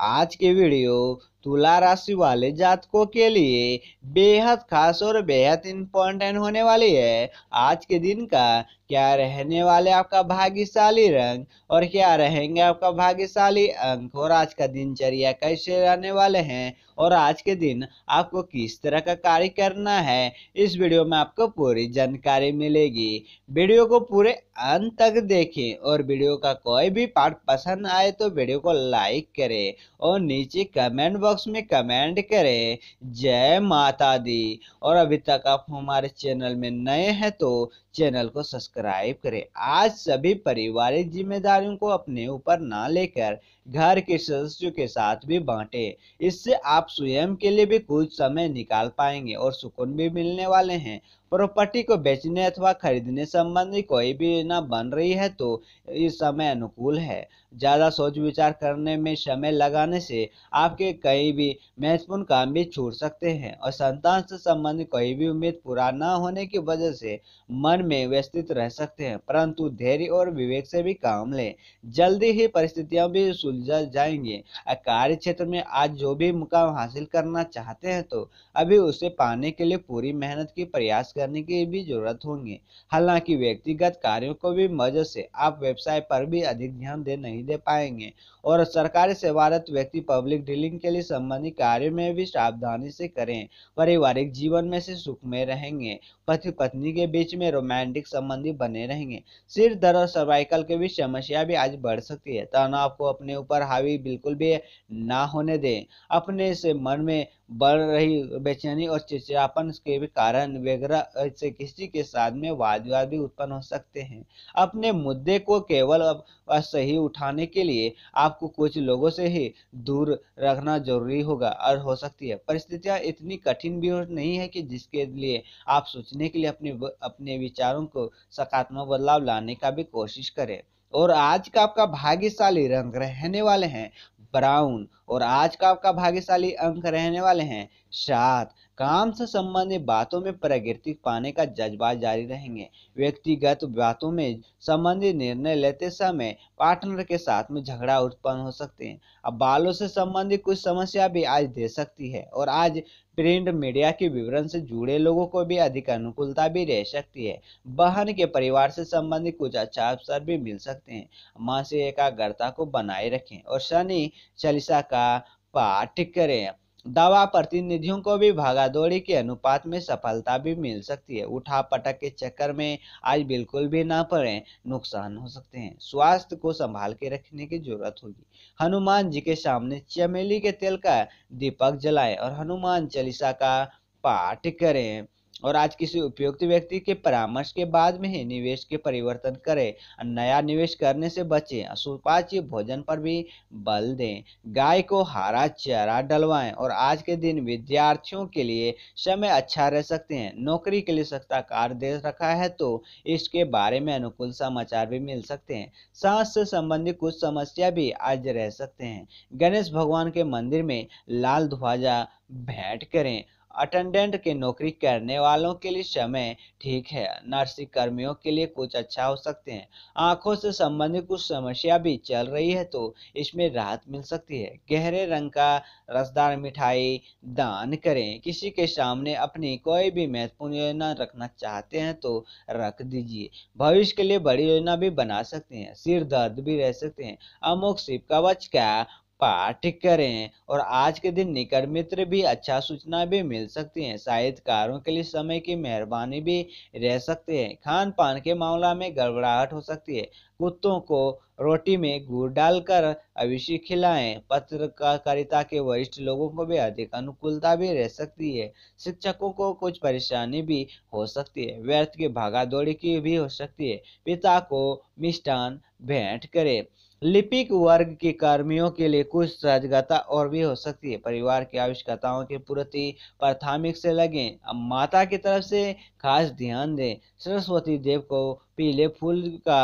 आज के वीडियो तुला राशि वाले जातकों के लिए बेहद खास और बेहद इम्पोर्टेंट होने वाली है आज के दिन का क्या रहने वाले आपका भाग्यशाली रंग और क्या रहेंगे आपका भाग्यशाली अंक और आज का दिनचर्या कैसे रहने वाले हैं और आज के दिन आपको किस तरह का कार्य करना है इस वीडियो में आपको पूरी जानकारी मिलेगी वीडियो को पूरे अंत तक देखें और वीडियो का कोई भी पार्ट पसंद आए तो वीडियो को लाइक करें और नीचे कमेंट बॉक्स में कमेंट करें जय माता दी और अभी तक आप हमारे चैनल में नए हैं तो चैनल को सब्सक्राइब करें आज सभी पारिवारिक जिम्मेदारियों को अपने ऊपर ना लेकर घर के सदस्यों के साथ भी बांटे इससे आप स्वयं के लिए भी कुछ समय निकाल पाएंगे और सुकून भी मिलने वाले हैं प्रॉपर्टी को बेचने अथवा खरीदने संबंधी कोई भी योजना बन रही है तो इस समय अनुकूल है ज़्यादा सोच विचार करने में समय लगाने से आपके कई भी महत्वपूर्ण काम भी छूट सकते हैं और संतान से संबंधित कोई भी उम्मीद पूरा न होने की वजह से मन में व्यस्तित रह सकते हैं परंतु धैर्य और विवेक से भी काम लें जल्दी ही परिस्थितियां भी सुलझा जाएंगी कार्य क्षेत्र में आज जो भी मुकाम हासिल करना चाहते हैं तो अभी उसे पाने के लिए पूरी मेहनत की प्रयास करने की भी जरूरत होंगी हालांकि व्यक्तिगत कार्यों को भी मदद से आप व्यवसाय पर भी अधिक ध्यान दे नहीं नहीं दे पाएंगे और सरकारी सेवारत व्यक्ति पब्लिक डीलिंग के लिए संबंधित कार्य में भी सावधानी से करें पारिवारिक जीवन में से सुख में रहेंगे पति पत्नी के बीच में रोमांटिक संबंधी बने रहेंगे सिर दर्द और सर्वाइकल के भी समस्या भी आज बढ़ सकती है तनाव को अपने ऊपर हावी बिल्कुल भी ना होने दें अपने से मन में बढ़ रही बेचैनी और चिचापन के भी कारण वगैरह से किसी के साथ में वाद विवाद भी उत्पन्न हो सकते हैं अपने मुद्दे को केवल सही उठाने के लिए आपको कुछ लोगों से ही दूर रखना जरूरी होगा और हो सकती है परिस्थितियां इतनी कठिन भी नहीं है कि जिसके लिए आप सोचने के लिए अपने अपने विचारों को सकारात्मक बदलाव लाने का भी कोशिश करें और आज का आपका भाग्यशाली रंग रहने वाले हैं ब्राउन और आज का आपका भाग्यशाली अंक रहने वाले हैं सात काम से संबंधित बातों में प्रगति पाने का जज्बा जारी रहेंगे व्यक्तिगत बातों में संबंधित निर्णय लेते समय पार्टनर के साथ में झगड़ा उत्पन्न हो सकते हैं अब बालों से संबंधित कुछ समस्या भी आज दे सकती है और आज प्रिंट मीडिया के विवरण से जुड़े लोगों को भी अधिक अनुकूलता भी रह सकती है बहन के परिवार से संबंधित कुछ अच्छा अवसर भी मिल सकते हैं माँ से एकाग्रता को बनाए रखें और शनि चालीसा का पाठ करें दवा प्रतिनिधियों को भी भागादौड़ी के अनुपात में सफलता भी मिल सकती है उठा पटक के चक्कर में आज बिल्कुल भी ना पड़े नुकसान हो सकते हैं स्वास्थ्य को संभाल के रखने की जरूरत होगी हनुमान जी के सामने चमेली के तेल का दीपक जलाएं और हनुमान चालीसा का पाठ करें और आज किसी उपयुक्त व्यक्ति के परामर्श के बाद में ही निवेश के परिवर्तन करें नया निवेश करने से बचें सुपाच्य भोजन पर भी बल दें गाय को हरा चारा डलवाएं और आज के दिन विद्यार्थियों के लिए समय अच्छा रह सकते हैं नौकरी के लिए सख्ता कार्य दे रखा है तो इसके बारे में अनुकूल समाचार भी मिल सकते हैं सांस से संबंधित कुछ समस्या भी आज रह सकते हैं गणेश भगवान के मंदिर में लाल ध्वजा भेंट करें अटेंडेंट के नौकरी करने वालों के लिए समय ठीक है नर्सिंग कर्मियों के लिए कुछ अच्छा हो सकते हैं आंखों से संबंधित कुछ समस्या भी चल रही है तो इसमें राहत मिल सकती है गहरे रंग का रसदार मिठाई दान करें किसी के सामने अपनी कोई भी महत्वपूर्ण योजना रखना चाहते हैं तो रख दीजिए भविष्य के लिए बड़ी योजना भी बना सकते हैं सिर दर्द भी रह सकते हैं अमुक शिव कवच का पाठ करें और आज के दिन निकट मित्र भी अच्छा सूचना भी मिल सकती है साहित्यकारों के लिए समय की मेहरबानी भी रह सकती है खान पान के मामला में गड़बड़ाहट हो सकती है कुत्तों को रोटी में गुड़ डालकर अवश्य खिलाएं पत्रकारिता के वरिष्ठ लोगों को भी अधिक अनुकूलता भी रह सकती है शिक्षकों को कुछ परेशानी भी हो सकती है व्यर्थ की भागा दौड़ी की भी हो सकती है पिता को मिष्ठान भेंट करें लिपिक वर्ग के कर्मियों के लिए कुछ सहजगता और भी हो सकती है परिवार के आविष्कर्ताओं के प्रति प्राथमिक से लगें अब माता की तरफ से खास ध्यान दें सरस्वती देव को पीले फूल का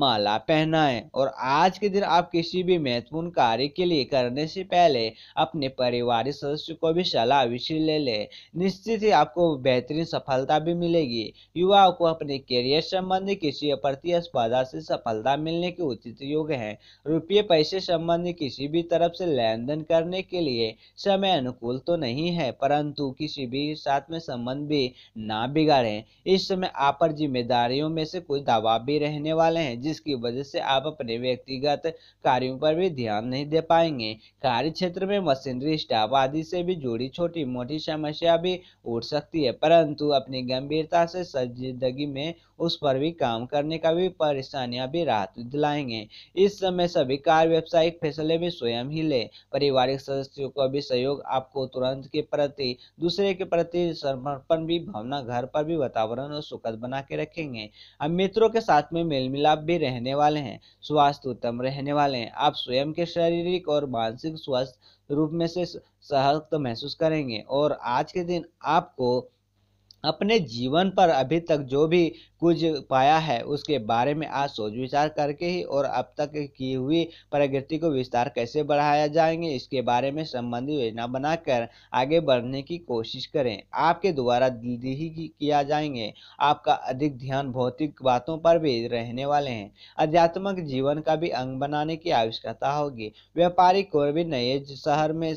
माला पहनाएं और आज के दिन आप किसी भी महत्वपूर्ण कार्य के लिए करने से पहले अपने परिवारिक सदस्य को भी सलाह विषय ले लें निश्चित ही आपको बेहतरीन सफलता भी मिलेगी युवाओं को अपने करियर संबंधी किसी प्रतिस्पर्धा से सफलता मिलने के उचित योग हैं रुपये पैसे संबंधी किसी भी तरफ से लेन देन करने के लिए समय अनुकूल तो नहीं है परंतु किसी भी साथ में संबंध भी ना बिगाड़ें इस समय आप पर जिम्मेदारियों में से कुछ दबाव भी रहने वाले हैं जिसकी वजह से आप अपने व्यक्तिगत कार्यों पर भी ध्यान नहीं दे पाएंगे कार्य क्षेत्र में मशीनरी स्टाफ आदि से भी जुड़ी छोटी मोटी समस्या भी उठ सकती है परंतु अपनी गंभीरता से जिंदगी में उस पर भी काम करने का भी परेशानियां भी राहत दिलाएंगे इस समय सभी कार्य व्यवसायिक फैसले भी स्वयं ही ले पारिवारिक सदस्यों का भी सहयोग आपको तुरंत के प्रति दूसरे के प्रति समर्पण भी भावना घर पर भी वातावरण और सुखद बना के रखेंगे अमीर मित्रों के साथ में मेल मिलाप भी रहने वाले हैं स्वास्थ्य उत्तम रहने वाले हैं आप स्वयं के शारीरिक और मानसिक स्वास्थ्य रूप में से सहज महसूस करेंगे और आज के दिन आपको अपने जीवन पर अभी तक जो भी कुछ पाया है उसके बारे में आज सोच विचार करके ही और अब तक की हुई प्रगति को विस्तार कैसे बढ़ाया जाएंगे इसके बारे में संबंधित योजना बनाकर आगे बढ़ने की कोशिश करें आपके द्वारा दिल्ली ही किया जाएंगे आपका अधिक ध्यान भौतिक बातों पर भी रहने वाले हैं अध्यात्मक जीवन का भी अंग बनाने की आवश्यकता होगी व्यापारिक और भी नए शहर में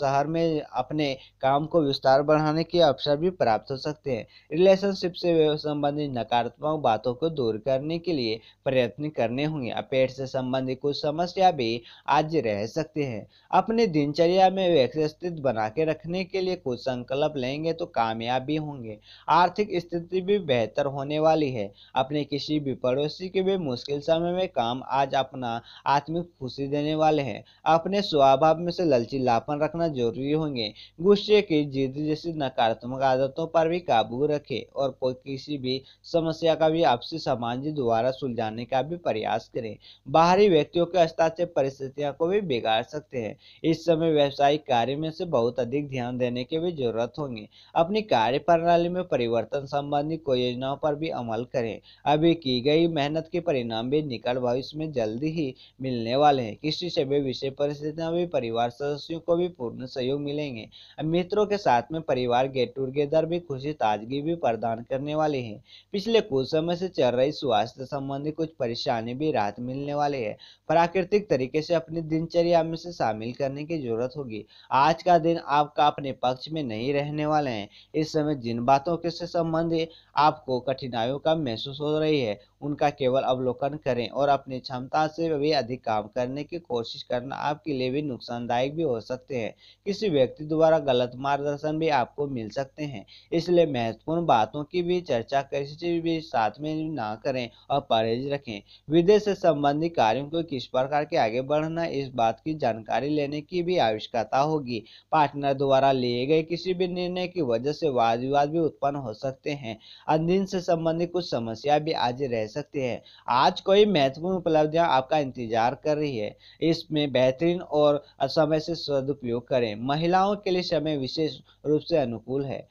शहर में अपने काम को विस्तार बढ़ाने के अवसर भी प्राप्त हो सकते हैं रिलेशनशिप से संबंधित नकारात्मक बातों को दूर करने के लिए प्रयत्न करने होंगे पेट से संबंधित कुछ समस्या भी आज रह सकते हैं अपने दिनचर्या में व्यवस्थित बना के रखने के लिए कुछ संकल्प लेंगे तो कामयाब भी होंगे आर्थिक स्थिति भी बेहतर होने वाली है अपने किसी भी पड़ोसी के भी मुश्किल समय में काम आज अपना आत्मिक खुशी देने वाले हैं अपने स्वभाव में से लापन रखना अपनाना जरूरी होंगे गुस्से की जिद जैसी नकारात्मक आदतों पर भी काबू रखें और कोई किसी भी समस्या का भी आपसी सामाजिक द्वारा सुलझाने का भी प्रयास करें बाहरी व्यक्तियों के हस्ताक्षर परिस्थितियों को भी बिगाड़ सकते हैं इस समय व्यवसायिक कार्य में से बहुत अधिक ध्यान देने की भी जरूरत होंगी अपनी कार्य प्रणाली में परिवर्तन संबंधी कोई योजनाओं पर भी अमल करें अभी की गई मेहनत के परिणाम भी निकट भविष्य में जल्दी ही मिलने वाले हैं किसी से भी विषय परिस्थितियां भी परिवार सदस्यों को भी पूर्ण महत्वपूर्ण सहयोग मिलेंगे मित्रों के साथ में परिवार गेट टूगेदर भी खुशी ताजगी भी प्रदान करने वाले हैं पिछले कुछ समय से चल रही स्वास्थ्य संबंधी कुछ परेशानी भी राहत मिलने वाली है प्राकृतिक तरीके से अपनी दिनचर्या में से शामिल करने की जरूरत होगी आज का दिन आपका अपने पक्ष में नहीं रहने वाले हैं इस समय जिन बातों के से संबंधित आपको कठिनाइयों का महसूस हो रही है उनका केवल अवलोकन करें और अपनी क्षमता से भी अधिक काम करने की कोशिश करना आपके लिए भी नुकसानदायक भी हो सकते हैं है किसी व्यक्ति द्वारा गलत मार्गदर्शन भी आपको मिल सकते हैं इसलिए महत्वपूर्ण बातों की भी चर्चा किसी भी साथ में ना करें और परहेज रखें विदेश से संबंधित कार्यों को किस प्रकार के आगे बढ़ना इस बात की जानकारी लेने की भी आवश्यकता होगी पार्टनर द्वारा लिए गए किसी भी निर्णय की वजह से वाद विवाद भी उत्पन्न हो सकते हैं अंधीन से संबंधित कुछ समस्या भी आज रह सकती है आज कोई महत्वपूर्ण उपलब्धियां आपका इंतजार कर रही है इसमें बेहतरीन और समय से सदुपयोग करें महिलाओं के लिए समय विशेष रूप से अनुकूल है